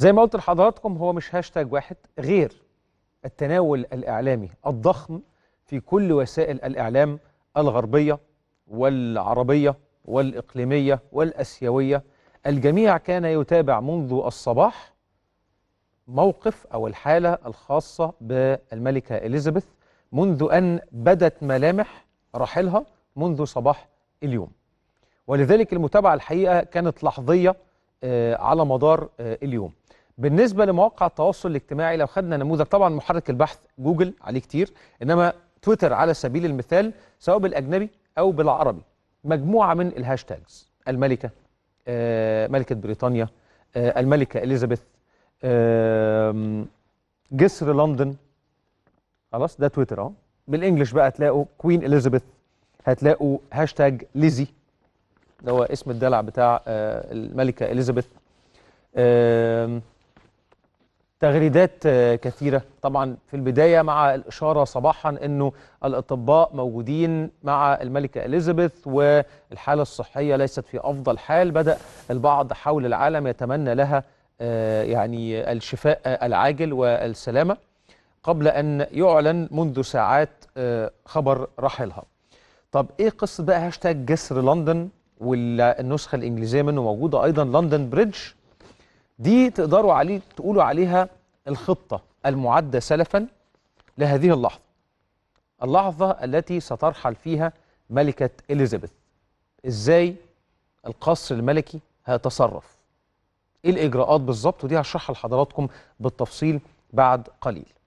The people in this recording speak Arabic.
زي ما قلت لحضراتكم هو مش هاشتاج واحد غير التناول الإعلامي الضخم في كل وسائل الإعلام الغربية والعربية والإقليمية والأسيوية الجميع كان يتابع منذ الصباح موقف أو الحالة الخاصة بالملكة إليزابيث منذ أن بدت ملامح رحلها منذ صباح اليوم ولذلك المتابعة الحقيقة كانت لحظية آه، على مدار آه، اليوم بالنسبه لمواقع التواصل الاجتماعي لو خدنا نموذج طبعا محرك البحث جوجل عليه كتير انما تويتر على سبيل المثال سواء بالاجنبي او بالعربي مجموعه من الهاشتاجز الملكه آه، ملكه بريطانيا آه، الملكه اليزابيث جسر لندن خلاص ده تويتر اهو بالانجلش بقى هتلاقوا كوين اليزابيث هتلاقوا هاشتاج ليزي ده هو اسم الدلع بتاع آه، الملكه اليزابيث تغريدات آه، كثيرة طبعا في البداية مع الإشارة صباحا أنه الأطباء موجودين مع الملكة إليزابيث والحالة الصحية ليست في أفضل حال بدأ البعض حول العالم يتمنى لها آه، يعني الشفاء آه، العاجل والسلامة قبل أن يعلن منذ ساعات خبر رحلها طب إيه قصة بقى هاشتاج جسر لندن والنسخة الإنجليزية منه موجودة أيضا لندن بريدج دي تقدروا عليه تقولوا عليها الخطة المعدة سلفا لهذه اللحظة اللحظة التي سترحل فيها ملكة إليزابيث إزاي القصر الملكي هيتصرف إيه الإجراءات بالظبط ودي هشرحها لحضراتكم بالتفصيل بعد قليل